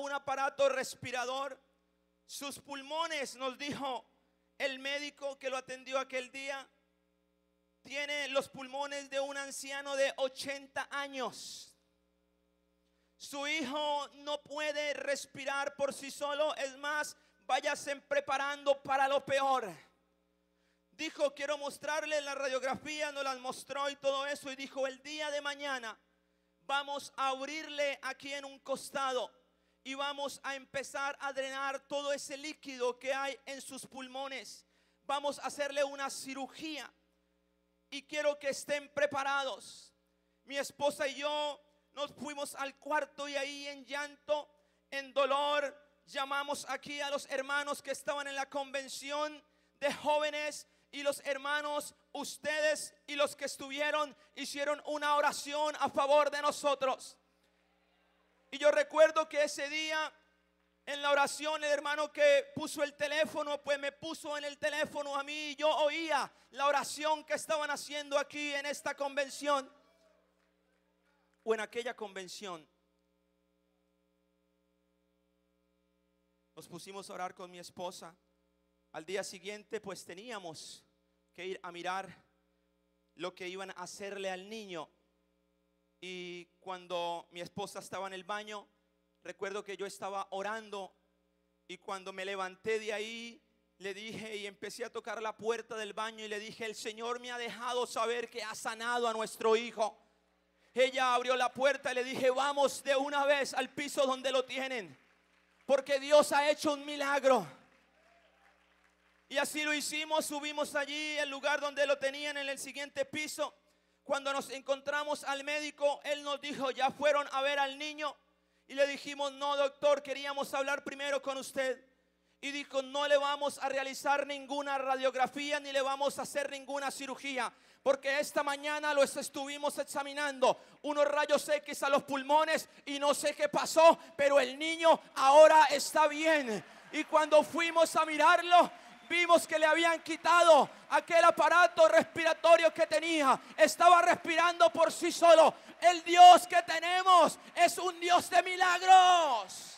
un aparato respirador. Sus pulmones, nos dijo el médico que lo atendió aquel día, tiene los pulmones de un anciano de 80 años. Su hijo no puede respirar por sí solo, es más, váyase preparando para lo peor. Dijo, quiero mostrarle la radiografía, nos las mostró y todo eso, y dijo, el día de mañana vamos a abrirle aquí en un costado y vamos a empezar a drenar todo ese líquido que hay en sus pulmones. Vamos a hacerle una cirugía y quiero que estén preparados. Mi esposa y yo nos fuimos al cuarto y ahí en llanto, en dolor, llamamos aquí a los hermanos que estaban en la convención de jóvenes y los hermanos, ustedes y los que estuvieron, hicieron una oración a favor de nosotros. Y yo recuerdo que ese día en la oración el hermano que puso el teléfono, pues me puso en el teléfono a mí y yo oía la oración que estaban haciendo aquí en esta convención o en aquella convención. Nos pusimos a orar con mi esposa. Al día siguiente pues teníamos que ir a mirar lo que iban a hacerle al niño y cuando mi esposa estaba en el baño, recuerdo que yo estaba orando y cuando me levanté de ahí, le dije y empecé a tocar la puerta del baño y le dije, el Señor me ha dejado saber que ha sanado a nuestro hijo. Ella abrió la puerta y le dije, vamos de una vez al piso donde lo tienen, porque Dios ha hecho un milagro. Y así lo hicimos, subimos allí, el lugar donde lo tenían en el siguiente piso. Cuando nos encontramos al médico, él nos dijo, ya fueron a ver al niño. Y le dijimos, no, doctor, queríamos hablar primero con usted. Y dijo, no le vamos a realizar ninguna radiografía ni le vamos a hacer ninguna cirugía. Porque esta mañana los estuvimos examinando unos rayos X a los pulmones y no sé qué pasó, pero el niño ahora está bien. Y cuando fuimos a mirarlo, vimos que le habían quitado aquel aparato respiratorio que tenía. Estaba respirando por sí solo. El Dios que tenemos es un Dios de milagros.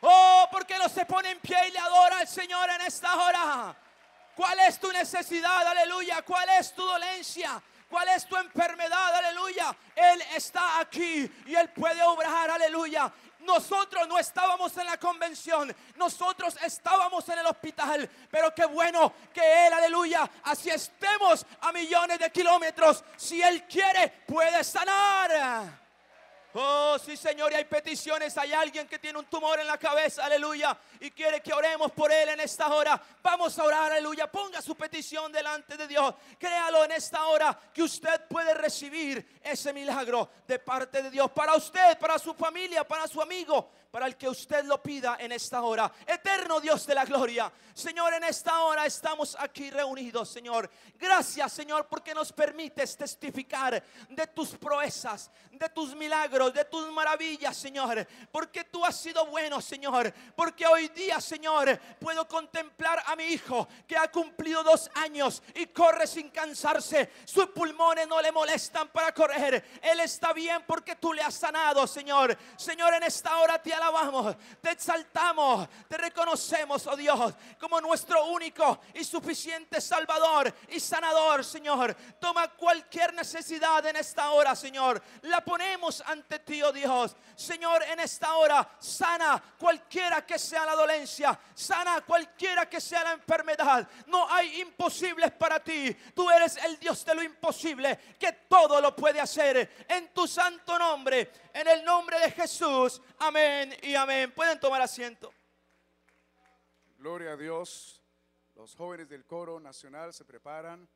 Oh, porque no se pone en pie y le adora al Señor en esta hora. ¿Cuál es tu necesidad? Aleluya. ¿Cuál es tu dolencia? ¿Cuál es tu enfermedad? Aleluya. Él está aquí y Él puede obrar. Aleluya. Nosotros no estábamos en la convención, nosotros estábamos en el hospital, pero qué bueno que Él, aleluya, así estemos a millones de kilómetros, si Él quiere, puede sanar. Oh, sí, Señor, y hay peticiones. Hay alguien que tiene un tumor en la cabeza, aleluya, y quiere que oremos por él en esta hora. Vamos a orar, aleluya. Ponga su petición delante de Dios. Créalo en esta hora que usted puede recibir ese milagro de parte de Dios para usted, para su familia, para su amigo, para el que usted lo pida en esta hora. Eterno Dios de la gloria, Señor, en esta hora estamos aquí reunidos, Señor. Gracias, Señor, porque nos permites testificar de tus proezas, de tus milagros de tus maravillas, Señor. Porque tú has sido bueno, Señor. Porque hoy día, Señor, puedo contemplar a mi hijo que ha cumplido dos años y corre sin cansarse. Sus pulmones no le molestan para correr. Él está bien porque tú le has sanado, Señor. Señor, en esta hora te alabamos, te exaltamos, te reconocemos, oh Dios, como nuestro único y suficiente Salvador y sanador, Señor. Toma cualquier necesidad en esta hora, Señor. La ponemos ante este tío ti, oh Dios. Señor, en esta hora sana cualquiera que sea la dolencia, sana cualquiera que sea la enfermedad. No hay imposibles para ti. Tú eres el Dios de lo imposible, que todo lo puede hacer. En tu santo nombre, en el nombre de Jesús. Amén y amén. Pueden tomar asiento. Gloria a Dios. Los jóvenes del coro nacional se preparan.